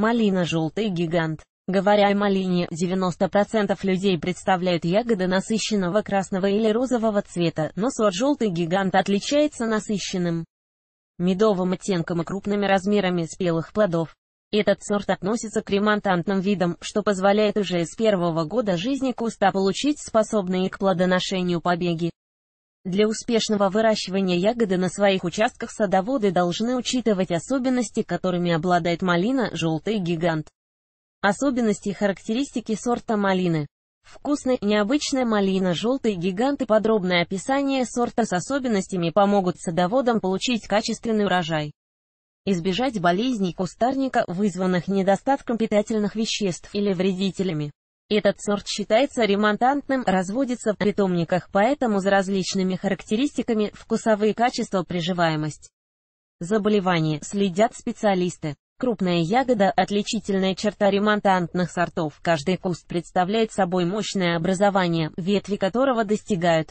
Малина желтый гигант. Говоря о малине, 90% людей представляют ягоды насыщенного красного или розового цвета, но сорт желтый гигант отличается насыщенным медовым оттенком и крупными размерами спелых плодов. Этот сорт относится к ремонтантным видам, что позволяет уже с первого года жизни куста получить способные к плодоношению побеги. Для успешного выращивания ягоды на своих участках садоводы должны учитывать особенности, которыми обладает малина, желтый гигант. Особенности и характеристики сорта малины. Вкусная, необычная малина «Желтый гигант» и подробное описание сорта с особенностями помогут садоводам получить качественный урожай. Избежать болезней кустарника, вызванных недостатком питательных веществ или вредителями. Этот сорт считается ремонтантным, разводится в питомниках, поэтому за различными характеристиками вкусовые качества приживаемость. Заболевания следят специалисты. Крупная ягода – отличительная черта ремонтантных сортов. Каждый куст представляет собой мощное образование, ветви которого достигают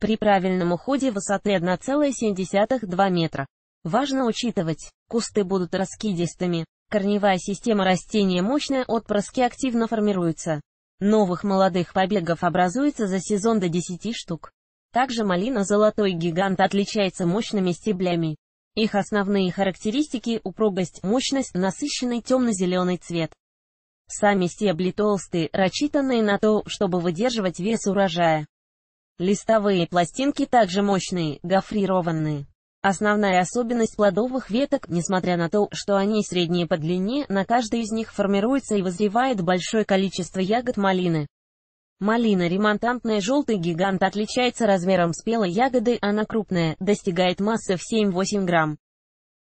при правильном уходе высоты 1,7-2 метра. Важно учитывать, кусты будут раскидистыми, Корневая система растения мощная, отпрыски активно формируются. Новых молодых побегов образуется за сезон до 10 штук. Также малина «Золотой гигант» отличается мощными стеблями. Их основные характеристики – упругость, мощность, насыщенный темно-зеленый цвет. Сами стебли толстые, рассчитанные на то, чтобы выдерживать вес урожая. Листовые пластинки также мощные, гофрированные. Основная особенность плодовых веток, несмотря на то, что они средние по длине, на каждой из них формируется и вызревает большое количество ягод малины. Малина ремонтантная желтый гигант отличается размером спелой ягоды, она крупная, достигает массы в 7-8 грамм.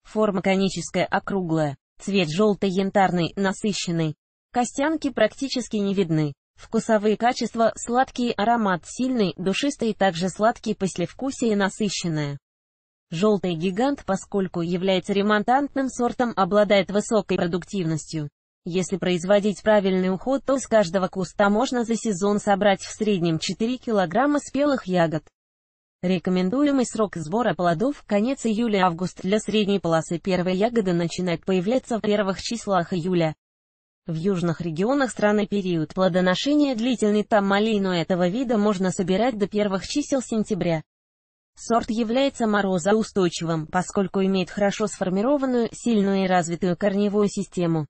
Форма коническая, округлая. Цвет желто-янтарный, насыщенный. Костянки практически не видны. Вкусовые качества, сладкий аромат сильный, душистый, также сладкий послевкусие насыщенное. Желтый гигант, поскольку является ремонтантным сортом, обладает высокой продуктивностью. Если производить правильный уход, то с каждого куста можно за сезон собрать в среднем 4 килограмма спелых ягод. Рекомендуемый срок сбора плодов – конец июля-август. Для средней полосы первой ягоды начинает появляться в первых числах июля. В южных регионах страны период плодоношения длительный там малину этого вида можно собирать до первых чисел сентября. Сорт является морозоустойчивым, поскольку имеет хорошо сформированную, сильную и развитую корневую систему.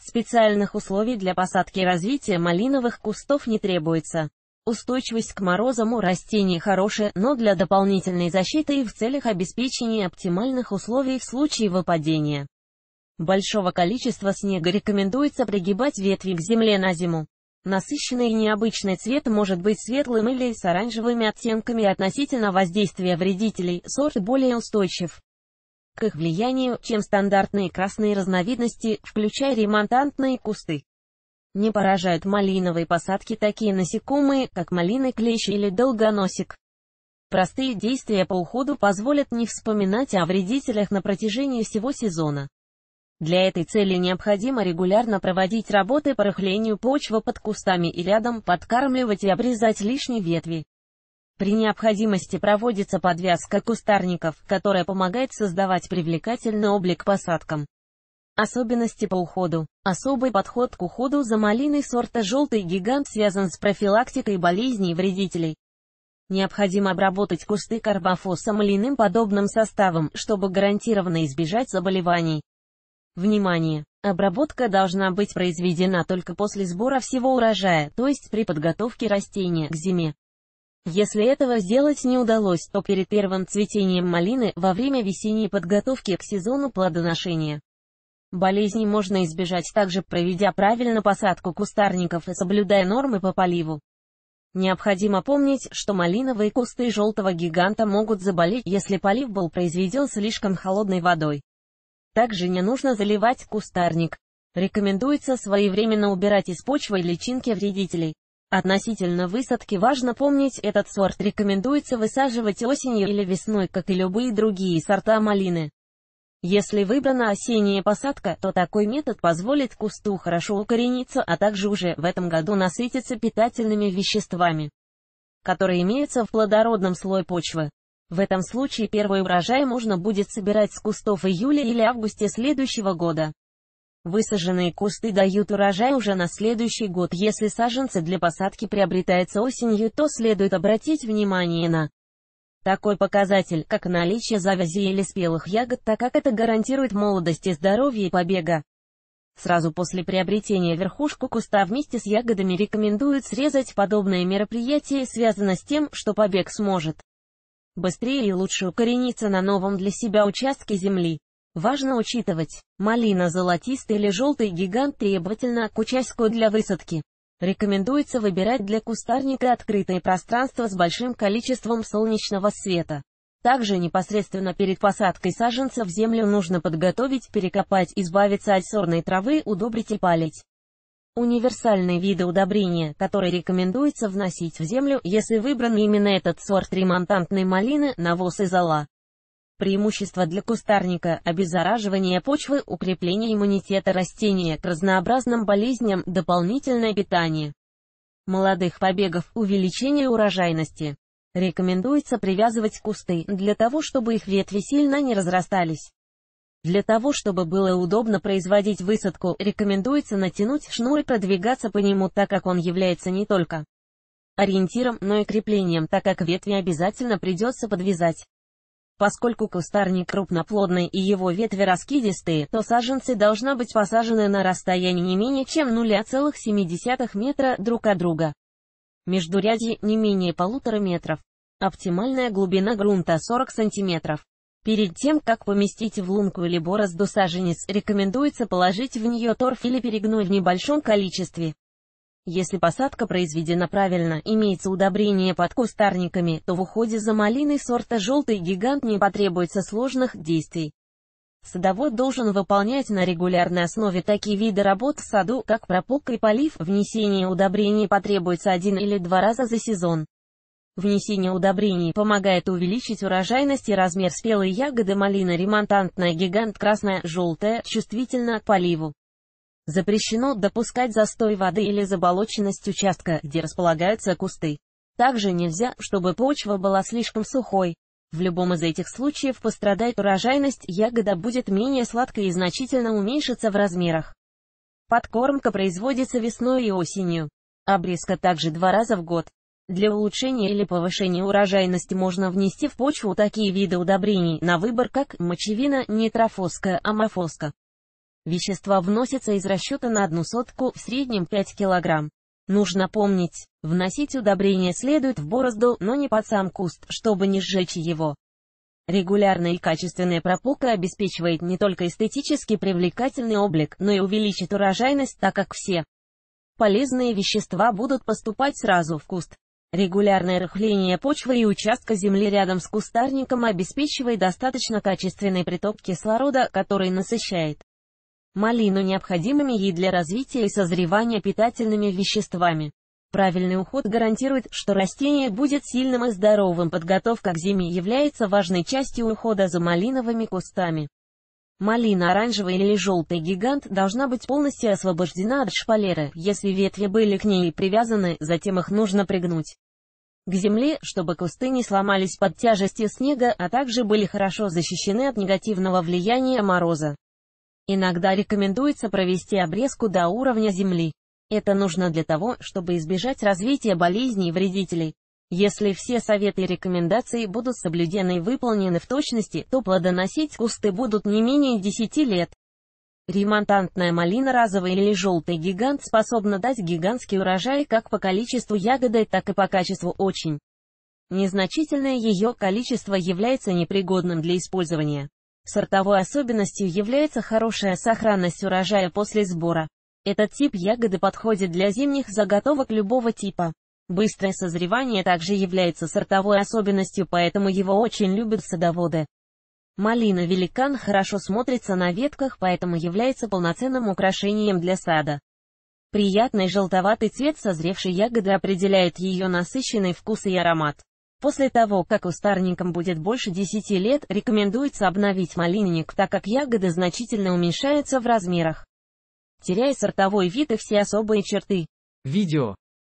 Специальных условий для посадки и развития малиновых кустов не требуется. Устойчивость к морозам у растений хорошая, но для дополнительной защиты и в целях обеспечения оптимальных условий в случае выпадения большого количества снега рекомендуется пригибать ветви к земле на зиму. Насыщенный и необычный цвет может быть светлым или с оранжевыми оттенками относительно воздействия вредителей, сорт более устойчив к их влиянию, чем стандартные красные разновидности, включая ремонтантные кусты. Не поражают малиновые посадки такие насекомые, как малины клещ или долгоносик. Простые действия по уходу позволят не вспоминать о вредителях на протяжении всего сезона. Для этой цели необходимо регулярно проводить работы по рыхлению почвы под кустами и рядом, подкармливать и обрезать лишние ветви. При необходимости проводится подвязка кустарников, которая помогает создавать привлекательный облик посадкам. Особенности по уходу. Особый подход к уходу за малиной сорта «желтый гигант» связан с профилактикой болезней и вредителей. Необходимо обработать кусты карбофосом или подобным составом, чтобы гарантированно избежать заболеваний. Внимание! Обработка должна быть произведена только после сбора всего урожая, то есть при подготовке растения к зиме. Если этого сделать не удалось, то перед первым цветением малины, во время весенней подготовки к сезону плодоношения. Болезни можно избежать также, проведя правильно посадку кустарников и соблюдая нормы по поливу. Необходимо помнить, что малиновые кусты желтого гиганта могут заболеть, если полив был произведен слишком холодной водой. Также не нужно заливать кустарник. Рекомендуется своевременно убирать из почвы личинки вредителей. Относительно высадки важно помнить, этот сорт рекомендуется высаживать осенью или весной, как и любые другие сорта малины. Если выбрана осенняя посадка, то такой метод позволит кусту хорошо укорениться, а также уже в этом году насытиться питательными веществами, которые имеются в плодородном слое почвы. В этом случае первый урожай можно будет собирать с кустов июля или августе следующего года. Высаженные кусты дают урожай уже на следующий год. Если саженцы для посадки приобретается осенью, то следует обратить внимание на такой показатель, как наличие завязи или спелых ягод, так как это гарантирует молодость и здоровье побега. Сразу после приобретения верхушку куста вместе с ягодами рекомендуют срезать. Подобное мероприятие связано с тем, что побег сможет быстрее и лучше укорениться на новом для себя участке земли. Важно учитывать, малина золотистый или желтый гигант требовательна к участку для высадки. Рекомендуется выбирать для кустарника открытое пространство с большим количеством солнечного света. Также непосредственно перед посадкой саженца в землю нужно подготовить, перекопать, избавиться от сорной травы, удобрить и палить универсальный вид удобрения, который рекомендуется вносить в землю, если выбран именно этот сорт ремонтантной малины, навоз и зола. Преимущество для кустарника – обеззараживание почвы, укрепление иммунитета растения к разнообразным болезням, дополнительное питание молодых побегов, увеличение урожайности. Рекомендуется привязывать кусты, для того чтобы их ветви сильно не разрастались. Для того, чтобы было удобно производить высадку, рекомендуется натянуть шнур и продвигаться по нему, так как он является не только ориентиром, но и креплением, так как ветви обязательно придется подвязать. Поскольку кустарник крупноплодный и его ветви раскидистые, то саженцы должна быть посажены на расстоянии не менее чем 0,7 метра друг от друга. Междурядье не менее полутора метров. Оптимальная глубина грунта 40 сантиметров. Перед тем, как поместить в лунку или борозду саженец, рекомендуется положить в нее торф или перегной в небольшом количестве. Если посадка произведена правильно, имеется удобрение под кустарниками, то в уходе за малиной сорта «желтый гигант» не потребуется сложных действий. Садовод должен выполнять на регулярной основе такие виды работ в саду, как прополка и полив, внесение удобрений потребуется один или два раза за сезон. Внесение удобрений помогает увеличить урожайность и размер спелой ягоды малины ремонтантная гигант красная, желтая, чувствительна к поливу. Запрещено допускать застой воды или заболоченность участка, где располагаются кусты. Также нельзя, чтобы почва была слишком сухой. В любом из этих случаев пострадает урожайность, ягода будет менее сладкой и значительно уменьшится в размерах. Подкормка производится весной и осенью. Обрезка также два раза в год. Для улучшения или повышения урожайности можно внести в почву такие виды удобрений на выбор, как мочевина, нитрофоска, амофоска. Вещества вносятся из расчета на одну сотку, в среднем 5 кг. Нужно помнить, вносить удобрения следует в борозду, но не под сам куст, чтобы не сжечь его. Регулярная и качественная прополка обеспечивает не только эстетически привлекательный облик, но и увеличит урожайность, так как все полезные вещества будут поступать сразу в куст. Регулярное рыхление почвы и участка земли рядом с кустарником обеспечивает достаточно качественный приток кислорода, который насыщает малину необходимыми ей для развития и созревания питательными веществами. Правильный уход гарантирует, что растение будет сильным и здоровым. Подготовка к зиме является важной частью ухода за малиновыми кустами. Малина оранжевый или желтый гигант должна быть полностью освобождена от шпалеры, если ветви были к ней привязаны, затем их нужно пригнуть к земле, чтобы кусты не сломались под тяжестью снега, а также были хорошо защищены от негативного влияния мороза. Иногда рекомендуется провести обрезку до уровня земли. Это нужно для того, чтобы избежать развития болезней и вредителей. Если все советы и рекомендации будут соблюдены и выполнены в точности, то плодоносить кусты будут не менее 10 лет. Ремонтантная малина розовый или желтый гигант способна дать гигантский урожай как по количеству ягоды, так и по качеству очень. Незначительное ее количество является непригодным для использования. Сортовой особенностью является хорошая сохранность урожая после сбора. Этот тип ягоды подходит для зимних заготовок любого типа. Быстрое созревание также является сортовой особенностью, поэтому его очень любят садоводы. Малина-великан хорошо смотрится на ветках, поэтому является полноценным украшением для сада. Приятный желтоватый цвет созревшей ягоды определяет ее насыщенный вкус и аромат. После того, как кустарникам будет больше 10 лет, рекомендуется обновить малинник, так как ягоды значительно уменьшаются в размерах, теряя сортовой вид и все особые черты. Видео.